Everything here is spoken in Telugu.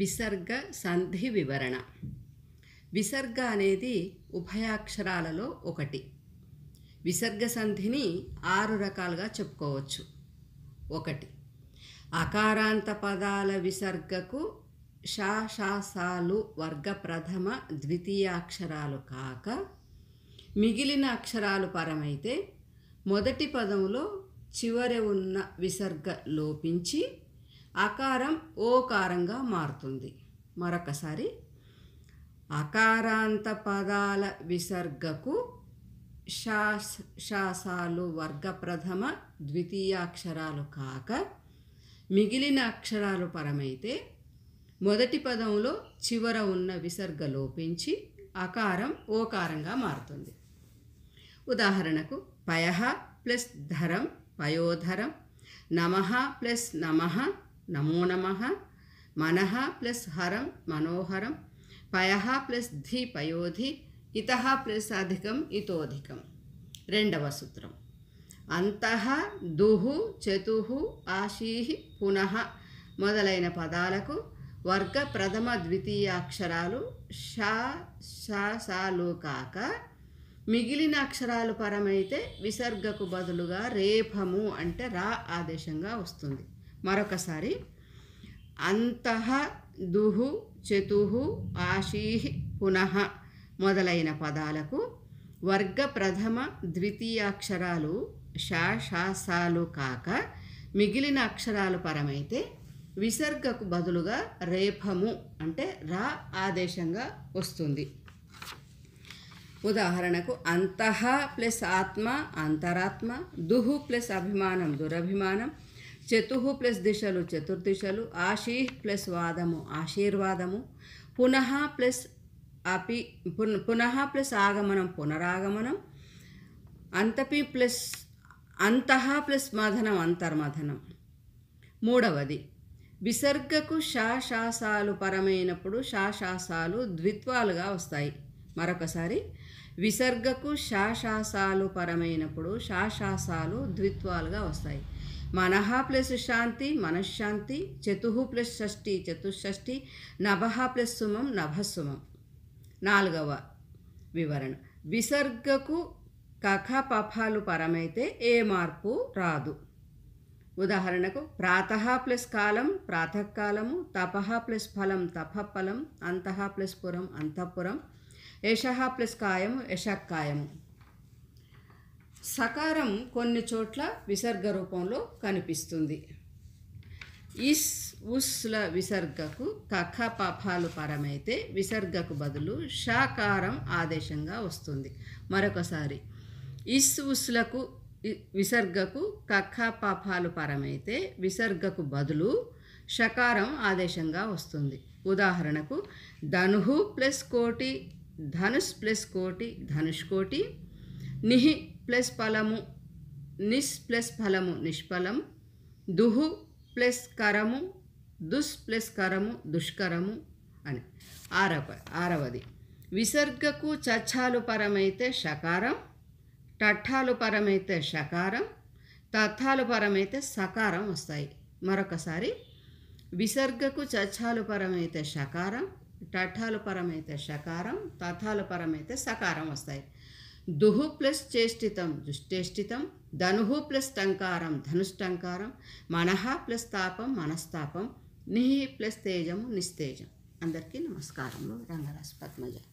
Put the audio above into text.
విసర్గ సంధి వివరణ విసర్గ అనేది ఉభయాక్షరాలలో ఒకటి విసర్గ సంధిని ఆరు రకాలుగా చెప్పుకోవచ్చు ఒకటి అకారాంత పదాల విసర్గకు షాషాసాలు వర్గ ప్రథమ ద్వితీయాక్షరాలు కాక మిగిలిన అక్షరాలు పరమైతే మొదటి పదంలో చివరి ఉన్న విసర్గ లోపించి అకారం ఓకారంగా మారుతుంది మరొకసారి అకారాంత పదాల విసర్గకు శాస్ శాసాలు వర్గ ప్రథమ అక్షరాలు కాక మిగిలిన అక్షరాలు పరమైతే మొదటి పదంలో చివర ఉన్న విసర్గ లోపించి అకారం ఓకారంగా మారుతుంది ఉదాహరణకు పయహ ప్లస్ ధరం పయోధరం నమ ప్లస్ నమః నమో నమ మన ప్లస్ హరం మనోహరం పయ ప్లస్ ధి పయోధి ఇత ప్లస్ అధికం ఇతోధికం రెండవ సూత్రం అంతః దుహు చతు ఆశీ పునః మొదలైన పదాలకు వర్గ ప్రథమ ద్వితీయ అక్షరాలు షాలు కాక మిగిలిన అక్షరాలు పరమైతే విసర్గకు బదులుగా రేపము అంటే రా ఆదేశంగా వస్తుంది మరొకసారి అంతః దుహు చతుహు ఆశీ పునః మొదలైన పదాలకు వర్గ ప్రథమ ద్వితీయ అక్షరాలు షాషాసాలు కాక మిగిలిన అక్షరాలు పరమైతే విసర్గకు బదులుగా రేపము అంటే రా ఆదేశంగా వస్తుంది ఉదాహరణకు అంతః ప్లస్ ఆత్మ అంతరాత్మ దుహు ప్లస్ అభిమానం దురభిమానం చతుః ప్లస్ దిశలు చతుర్దిశలు ఆశీ ప్లస్ వాదము ఆశీర్వాదము పునః ప్లస్ అపి పునః ప్లస్ ఆగమనం పునరాగమనం అంతపి ప్లస్ అంతః ప్లస్ మథనం అంతర్మథనం మూడవది విసర్గకు శాశాసాలు పరమైనప్పుడు శాశాసాలు ద్విత్వాలుగా వస్తాయి మరొకసారి విసర్గకు శాశాసాలు పరమైనప్పుడు శాశాసాలు ద్విత్వాలుగా వస్తాయి మనః ప్లస్ శాంతి మనశ్శాంతి చతుః ప్లస్ షష్ఠి చతుషష్ఠి నభః ప్లస్ సుమం నభసుమం నాలుగవ వివరణ విసర్గకు కఖ పఫాలు పరమైతే ఏ మార్పు రాదు ఉదాహరణకు ప్రాతః ప్లస్ కాలం ప్రాతకాలము తపః ప్లస్ ఫలం తపఫలం అంతః ప్లస్ పురం అంతఃపురం యశ ప్లస్ కాయము యశకాయము సకారం కొన్ని చోట్ల విసర్గ రూపంలో కనిపిస్తుంది ఇస్ ఉస్ల విసర్గకు కఖ పఫాలు పరమైతే విసర్గకు బదులు షాకారం ఆదేశంగా వస్తుంది మరొకసారి ఇస్ ఉస్లకు విసర్గకు కఖ పఫాలు పరమైతే విసర్గకు బదులు షకారం ఆదేశంగా వస్తుంది ఉదాహరణకు ధనుహు ప్లస్ కోటి ధనుష్ ప్లస్ కోటి ధనుష్ కోటి నిహి ప్లస్ ఫలము నిస్ ప్లస్ ఫలము నిష్ఫలం దుహు ప్లస్ కరము దుస్ ప్లస్ కరము దుష్కరము అని ఆరవ ఆరవది విసర్గకు చచ్చాలు పరమైతే షకారం టఠాలు పరమైతే షకారం తథాలు పరమైతే సకారం వస్తాయి మరొకసారి విసర్గకు చచ్చాలు పరమైతే షకారం టఠాలు పరమైతే షకారం తథాలు పరమైతే సకారం వస్తాయి దుహు ప్లస్ చేష్టితం దుష్టేష్టితం ధనుహు ప్లస్ టంకారం ధనుష్టంకారం మనః ప్లస్ తాపం మనస్తాపం నిహి ప్లస్ తేజము నిస్తేజం అందరికీ నమస్కారము రంగరాజు పద్మజ